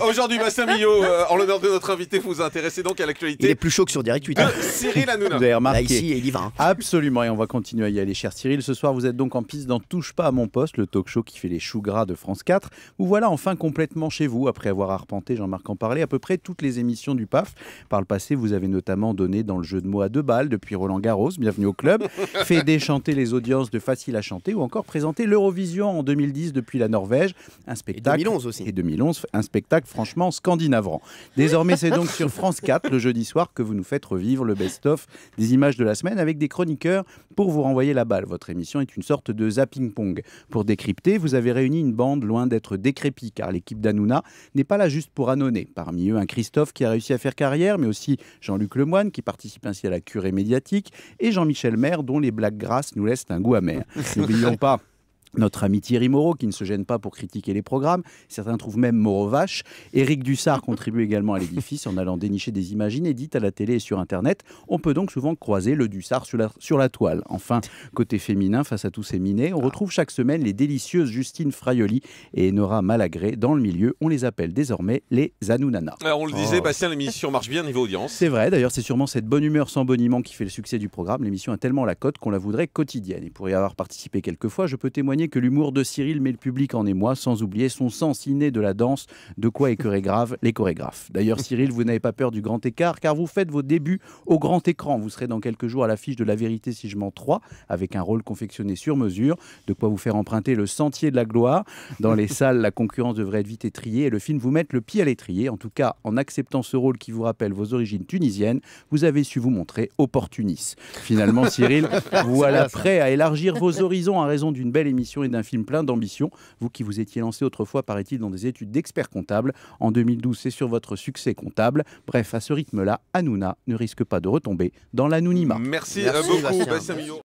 Aujourd'hui, Bastien Millot, euh, en l'honneur de notre invité, vous vous intéressez donc à l'actualité. Il est plus chaud que sur Direct 8. Euh, hein. Cyril Hanouna. Vous avez remarqué. Là, ici, il y va. Absolument, et on va continuer à y aller, cher Cyril. Ce soir, vous êtes donc en piste dans Touche pas à mon poste, le talk show qui fait les choux gras de France 4. Vous voilà enfin complètement chez vous, après avoir arpenté, Jean-Marc en parlait, à peu près toutes les émissions du PAF. Par le passé, vous avez notamment donné dans le jeu de mots à deux balles, depuis Roland Garros, bienvenue au club, fait déchanter les audiences de Facile à chanter, ou encore présenté l'Eurovision en 2010 depuis la Norvège, un spectacle. Et 2011 aussi. Et 2011, un spectacle franchement scandinavrant. Désormais, c'est donc sur France 4 le jeudi soir que vous nous faites revivre le best-of des images de la semaine avec des chroniqueurs pour vous renvoyer la balle. Votre émission est une sorte de zapping-pong. Pour décrypter, vous avez réuni une bande loin d'être décrépie car l'équipe d'Anouna n'est pas là juste pour annonner. Parmi eux, un Christophe qui a réussi à faire carrière, mais aussi Jean-Luc Lemoine qui participe ainsi à la curée médiatique et Jean-Michel Maire dont les blagues grasses nous laissent un goût amer. N'oublions pas notre ami Thierry Moreau, qui ne se gêne pas pour critiquer les programmes. Certains trouvent même Moreau vache. Éric Dussard contribue également à l'édifice en allant dénicher des images inédites à la télé et sur Internet. On peut donc souvent croiser le Dussard sur la, toile. Enfin, côté féminin, face à tous ces minets, on retrouve chaque semaine les délicieuses Justine Fraioli et Nora Malagré dans le milieu. On les appelle désormais les Anounana. Alors euh, on le oh. disait, Bastien, l'émission marche bien niveau audience. C'est vrai, d'ailleurs, c'est sûrement cette bonne humeur sans boniment qui fait le succès du programme. L'émission a tellement la cote qu'on la voudrait quotidienne. Et pour y avoir participé quelques fois, je peux témoigner que l'humour de Cyril met le public en émoi, sans oublier son sens inné de la danse, de quoi écœurer grave les chorégraphes. D'ailleurs, Cyril, vous n'avez pas peur du grand écart, car vous faites vos débuts au grand écran. Vous serez dans quelques jours à l'affiche de La Vérité si je m'en 3, avec un rôle confectionné sur mesure, de quoi vous faire emprunter le sentier de la gloire. Dans les salles, la concurrence devrait être vite étriée et le film vous met le pied à l'étrier. En tout cas, en acceptant ce rôle qui vous rappelle vos origines tunisiennes, vous avez su vous montrer opportuniste. Finalement, Cyril, vous voilà prêt à élargir vos horizons à raison d'une belle émission et d'un film plein d'ambition. Vous qui vous étiez lancé autrefois, paraît-il, dans des études d'expert comptable. En 2012, c'est sur votre succès comptable. Bref, à ce rythme-là, Hanouna ne risque pas de retomber dans l'anonymat. Merci, euh, beaucoup,